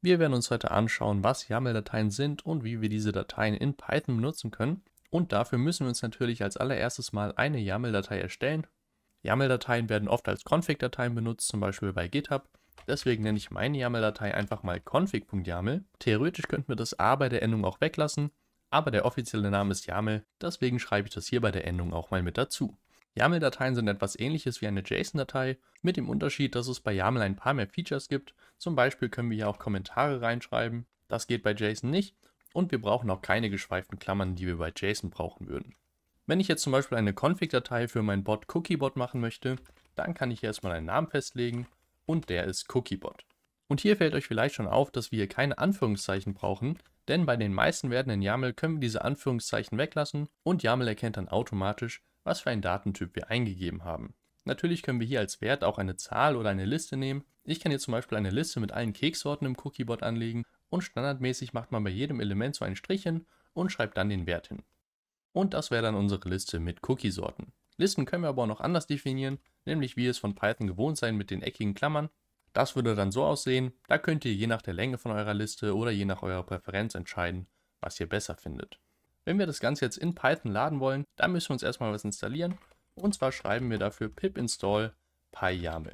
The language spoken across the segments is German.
Wir werden uns heute anschauen, was YAML-Dateien sind und wie wir diese Dateien in Python benutzen können. Und dafür müssen wir uns natürlich als allererstes mal eine YAML-Datei erstellen. YAML-Dateien werden oft als Config-Dateien benutzt, zum Beispiel bei GitHub. Deswegen nenne ich meine YAML-Datei einfach mal config.yaml. Theoretisch könnten wir das A bei der Endung auch weglassen, aber der offizielle Name ist YAML, deswegen schreibe ich das hier bei der Endung auch mal mit dazu. YAML-Dateien sind etwas ähnliches wie eine JSON-Datei, mit dem Unterschied, dass es bei YAML ein paar mehr Features gibt. Zum Beispiel können wir hier auch Kommentare reinschreiben. Das geht bei JSON nicht. Und wir brauchen auch keine geschweiften Klammern, die wir bei JSON brauchen würden. Wenn ich jetzt zum Beispiel eine Config-Datei für meinen Bot CookieBot machen möchte, dann kann ich hier erstmal einen Namen festlegen und der ist CookieBot. Und hier fällt euch vielleicht schon auf, dass wir hier keine Anführungszeichen brauchen, denn bei den meisten Werten in YAML können wir diese Anführungszeichen weglassen und YAML erkennt dann automatisch, was für einen Datentyp wir eingegeben haben. Natürlich können wir hier als Wert auch eine Zahl oder eine Liste nehmen. Ich kann hier zum Beispiel eine Liste mit allen Keksorten im Cookiebot anlegen und standardmäßig macht man bei jedem Element so einen Strich hin und schreibt dann den Wert hin. Und das wäre dann unsere Liste mit Cookiesorten. Listen können wir aber auch noch anders definieren, nämlich wie es von Python gewohnt sein mit den eckigen Klammern. Das würde dann so aussehen, da könnt ihr je nach der Länge von eurer Liste oder je nach eurer Präferenz entscheiden, was ihr besser findet. Wenn wir das Ganze jetzt in Python laden wollen, dann müssen wir uns erstmal was installieren. Und zwar schreiben wir dafür pip install pyyaml.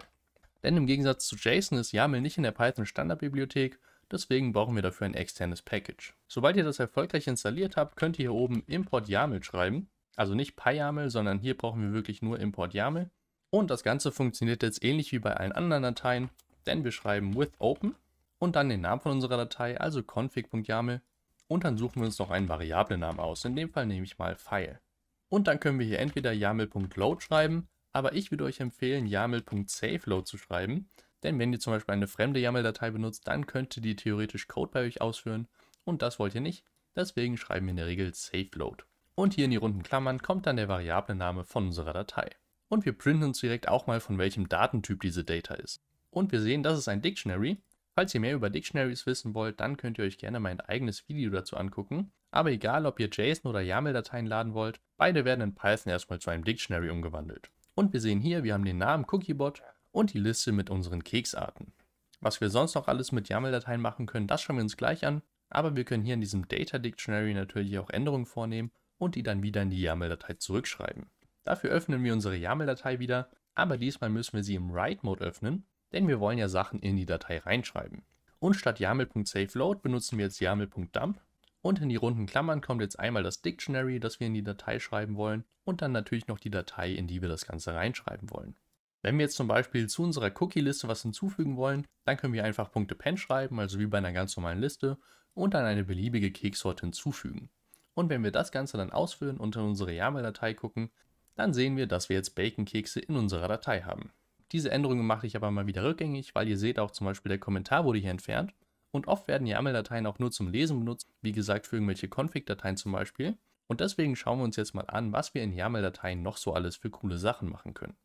Denn im Gegensatz zu JSON ist YAML nicht in der Python Standardbibliothek, deswegen brauchen wir dafür ein externes Package. Sobald ihr das erfolgreich installiert habt, könnt ihr hier oben import YAML schreiben. Also nicht pyyaml, sondern hier brauchen wir wirklich nur import YAML. Und das Ganze funktioniert jetzt ähnlich wie bei allen anderen Dateien, denn wir schreiben with open und dann den Namen von unserer Datei, also config.yaml und dann suchen wir uns noch einen Variablenamen aus. In dem Fall nehme ich mal File. Und dann können wir hier entweder YAML.load schreiben, aber ich würde euch empfehlen, YAML.saveload zu schreiben. Denn wenn ihr zum Beispiel eine fremde YAML-Datei benutzt, dann könnte die theoretisch Code bei euch ausführen. Und das wollt ihr nicht. Deswegen schreiben wir in der Regel saveload. Und hier in die runden Klammern kommt dann der Variablename von unserer Datei. Und wir printen uns direkt auch mal, von welchem Datentyp diese Data ist. Und wir sehen, das ist ein Dictionary, Falls ihr mehr über Dictionaries wissen wollt, dann könnt ihr euch gerne mein eigenes Video dazu angucken. Aber egal, ob ihr JSON- oder YAML-Dateien laden wollt, beide werden in Python erstmal zu einem Dictionary umgewandelt. Und wir sehen hier, wir haben den Namen Cookiebot und die Liste mit unseren Keksarten. Was wir sonst noch alles mit YAML-Dateien machen können, das schauen wir uns gleich an. Aber wir können hier in diesem Data Dictionary natürlich auch Änderungen vornehmen und die dann wieder in die YAML-Datei zurückschreiben. Dafür öffnen wir unsere YAML-Datei wieder, aber diesmal müssen wir sie im Write-Mode öffnen denn wir wollen ja Sachen in die Datei reinschreiben. Und statt YAML.SafeLoad benutzen wir jetzt YAML.dump und in die runden Klammern kommt jetzt einmal das Dictionary, das wir in die Datei schreiben wollen und dann natürlich noch die Datei, in die wir das Ganze reinschreiben wollen. Wenn wir jetzt zum Beispiel zu unserer Cookie-Liste was hinzufügen wollen, dann können wir einfach Punkte .pen schreiben, also wie bei einer ganz normalen Liste, und dann eine beliebige Keksorte hinzufügen. Und wenn wir das Ganze dann ausführen und in unsere YAML-Datei gucken, dann sehen wir, dass wir jetzt Bacon-Kekse in unserer Datei haben. Diese Änderungen mache ich aber mal wieder rückgängig, weil ihr seht auch zum Beispiel der Kommentar wurde hier entfernt. Und oft werden YAML-Dateien auch nur zum Lesen benutzt, wie gesagt für irgendwelche Config-Dateien zum Beispiel. Und deswegen schauen wir uns jetzt mal an, was wir in YAML-Dateien noch so alles für coole Sachen machen können.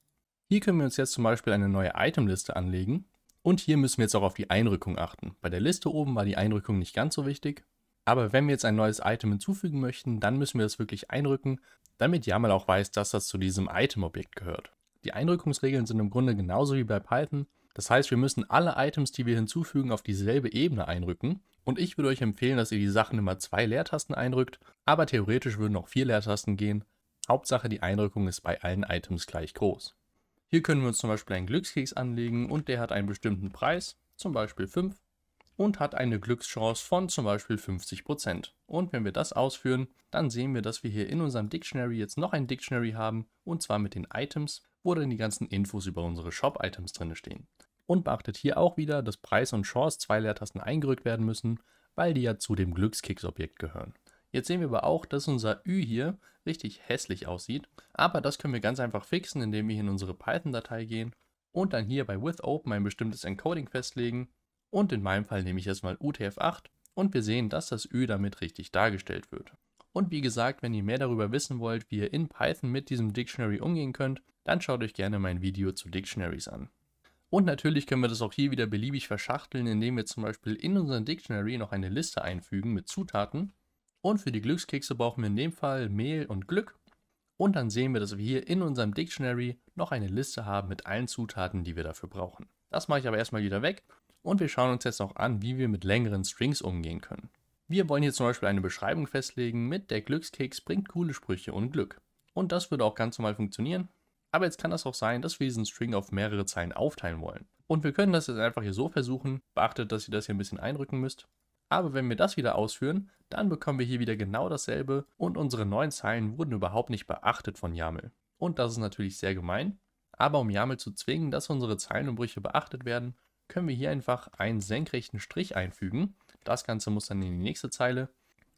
Hier können wir uns jetzt zum Beispiel eine neue Itemliste anlegen. Und hier müssen wir jetzt auch auf die Einrückung achten. Bei der Liste oben war die Einrückung nicht ganz so wichtig. Aber wenn wir jetzt ein neues Item hinzufügen möchten, dann müssen wir das wirklich einrücken, damit YAML auch weiß, dass das zu diesem Item-Objekt gehört. Die Einrückungsregeln sind im Grunde genauso wie bei Python. Das heißt, wir müssen alle Items, die wir hinzufügen, auf dieselbe Ebene einrücken. Und ich würde euch empfehlen, dass ihr die Sachen immer zwei Leertasten einrückt, aber theoretisch würden auch vier Leertasten gehen. Hauptsache, die Einrückung ist bei allen Items gleich groß. Hier können wir uns zum Beispiel einen Glückskeks anlegen und der hat einen bestimmten Preis, zum Beispiel 5, und hat eine Glückschance von zum Beispiel 50%. Und wenn wir das ausführen, dann sehen wir, dass wir hier in unserem Dictionary jetzt noch ein Dictionary haben, und zwar mit den Items, wo dann die ganzen Infos über unsere Shop-Items drin stehen. Und beachtet hier auch wieder, dass Preis und Chance zwei Leertasten eingerückt werden müssen, weil die ja zu dem glückskicks objekt gehören. Jetzt sehen wir aber auch, dass unser Ü hier richtig hässlich aussieht, aber das können wir ganz einfach fixen, indem wir hier in unsere Python-Datei gehen und dann hier bei withOpen ein bestimmtes Encoding festlegen und in meinem Fall nehme ich erstmal UTF-8 und wir sehen, dass das Ü damit richtig dargestellt wird. Und wie gesagt, wenn ihr mehr darüber wissen wollt, wie ihr in Python mit diesem Dictionary umgehen könnt, dann schaut euch gerne mein Video zu Dictionaries an. Und natürlich können wir das auch hier wieder beliebig verschachteln, indem wir zum Beispiel in unseren Dictionary noch eine Liste einfügen mit Zutaten. Und für die Glückskekse brauchen wir in dem Fall Mehl und Glück. Und dann sehen wir, dass wir hier in unserem Dictionary noch eine Liste haben mit allen Zutaten, die wir dafür brauchen. Das mache ich aber erstmal wieder weg und wir schauen uns jetzt noch an, wie wir mit längeren Strings umgehen können. Wir wollen hier zum Beispiel eine Beschreibung festlegen mit der Glückskeks bringt coole Sprüche und Glück. Und das würde auch ganz normal funktionieren. Aber jetzt kann das auch sein, dass wir diesen String auf mehrere Zeilen aufteilen wollen. Und wir können das jetzt einfach hier so versuchen. Beachtet, dass ihr das hier ein bisschen eindrücken müsst. Aber wenn wir das wieder ausführen, dann bekommen wir hier wieder genau dasselbe und unsere neuen Zeilen wurden überhaupt nicht beachtet von YAML. Und das ist natürlich sehr gemein. Aber um YAML zu zwingen, dass unsere Zeilenumbrüche beachtet werden, können wir hier einfach einen senkrechten Strich einfügen. Das Ganze muss dann in die nächste Zeile.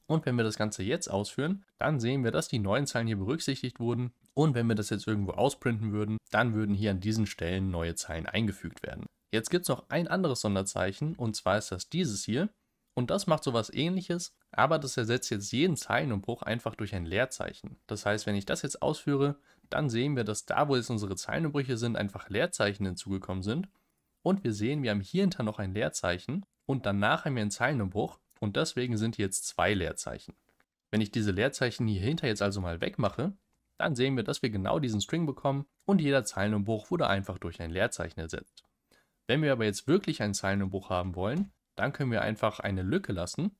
Und wenn wir das Ganze jetzt ausführen, dann sehen wir, dass die neuen Zeilen hier berücksichtigt wurden und wenn wir das jetzt irgendwo ausprinten würden, dann würden hier an diesen Stellen neue Zeilen eingefügt werden. Jetzt gibt es noch ein anderes Sonderzeichen und zwar ist das dieses hier. Und das macht sowas ähnliches, aber das ersetzt jetzt jeden Zeilenumbruch einfach durch ein Leerzeichen. Das heißt, wenn ich das jetzt ausführe, dann sehen wir, dass da, wo jetzt unsere Zeilenumbrüche sind, einfach Leerzeichen hinzugekommen sind. Und wir sehen, wir haben hier hinter noch ein Leerzeichen und danach haben wir einen Zeilenumbruch und deswegen sind hier jetzt zwei Leerzeichen. Wenn ich diese Leerzeichen hier hinter jetzt also mal wegmache, dann sehen wir, dass wir genau diesen String bekommen und jeder Zeilenumbruch wurde einfach durch ein Leerzeichen ersetzt. Wenn wir aber jetzt wirklich einen Zeilenumbruch haben wollen, dann können wir einfach eine Lücke lassen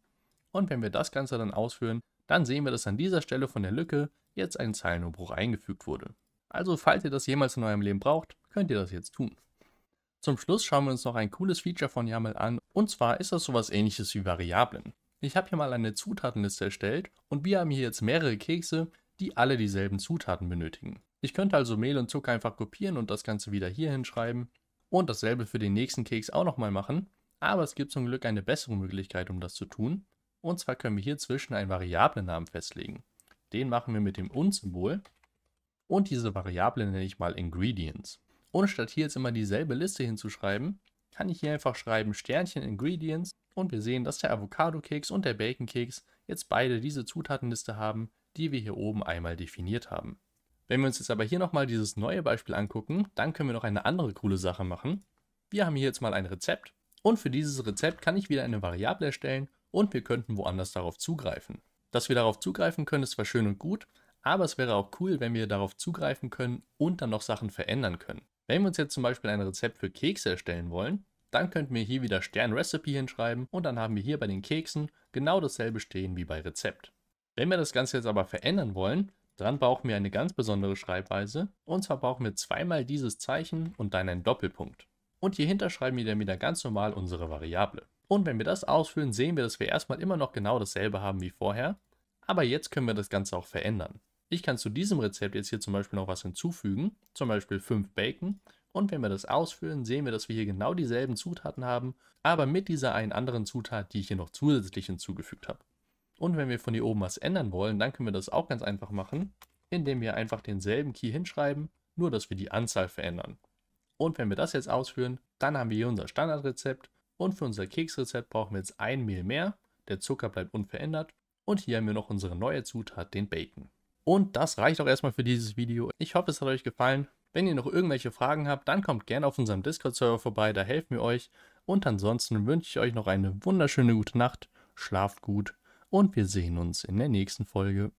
und wenn wir das Ganze dann ausführen, dann sehen wir, dass an dieser Stelle von der Lücke jetzt ein Zeilenumbruch eingefügt wurde. Also falls ihr das jemals in eurem Leben braucht, könnt ihr das jetzt tun. Zum Schluss schauen wir uns noch ein cooles Feature von YAML an und zwar ist das sowas ähnliches wie Variablen. Ich habe hier mal eine Zutatenliste erstellt und wir haben hier jetzt mehrere Kekse, die alle dieselben Zutaten benötigen. Ich könnte also Mehl und Zucker einfach kopieren und das Ganze wieder hier hinschreiben und dasselbe für den nächsten Keks auch nochmal machen, aber es gibt zum Glück eine bessere Möglichkeit, um das zu tun. Und zwar können wir hier zwischen einen Variablennamen festlegen. Den machen wir mit dem und-Symbol und diese Variable nenne ich mal Ingredients. Und statt hier jetzt immer dieselbe Liste hinzuschreiben, kann ich hier einfach schreiben Sternchen Ingredients und wir sehen, dass der Avocado-Keks und der Bacon-Keks jetzt beide diese Zutatenliste haben, die wir hier oben einmal definiert haben. Wenn wir uns jetzt aber hier nochmal dieses neue Beispiel angucken, dann können wir noch eine andere coole Sache machen. Wir haben hier jetzt mal ein Rezept und für dieses Rezept kann ich wieder eine Variable erstellen und wir könnten woanders darauf zugreifen. Dass wir darauf zugreifen können, ist zwar schön und gut, aber es wäre auch cool, wenn wir darauf zugreifen können und dann noch Sachen verändern können. Wenn wir uns jetzt zum Beispiel ein Rezept für Kekse erstellen wollen, dann könnten wir hier wieder Stern Recipe hinschreiben und dann haben wir hier bei den Keksen genau dasselbe stehen wie bei Rezept. Wenn wir das Ganze jetzt aber verändern wollen, dann brauchen wir eine ganz besondere Schreibweise. Und zwar brauchen wir zweimal dieses Zeichen und dann einen Doppelpunkt. Und hier hinter schreiben wir dann wieder ganz normal unsere Variable. Und wenn wir das ausführen, sehen wir, dass wir erstmal immer noch genau dasselbe haben wie vorher. Aber jetzt können wir das Ganze auch verändern. Ich kann zu diesem Rezept jetzt hier zum Beispiel noch was hinzufügen, zum Beispiel 5 Bacon. Und wenn wir das ausführen, sehen wir, dass wir hier genau dieselben Zutaten haben, aber mit dieser einen anderen Zutat, die ich hier noch zusätzlich hinzugefügt habe. Und wenn wir von hier oben was ändern wollen, dann können wir das auch ganz einfach machen, indem wir einfach denselben Key hinschreiben, nur dass wir die Anzahl verändern. Und wenn wir das jetzt ausführen, dann haben wir hier unser Standardrezept und für unser Keksrezept brauchen wir jetzt ein Mehl mehr, der Zucker bleibt unverändert und hier haben wir noch unsere neue Zutat, den Bacon. Und das reicht auch erstmal für dieses Video. Ich hoffe, es hat euch gefallen. Wenn ihr noch irgendwelche Fragen habt, dann kommt gerne auf unserem Discord-Server vorbei, da helfen wir euch. Und ansonsten wünsche ich euch noch eine wunderschöne gute Nacht, schlaft gut und wir sehen uns in der nächsten Folge.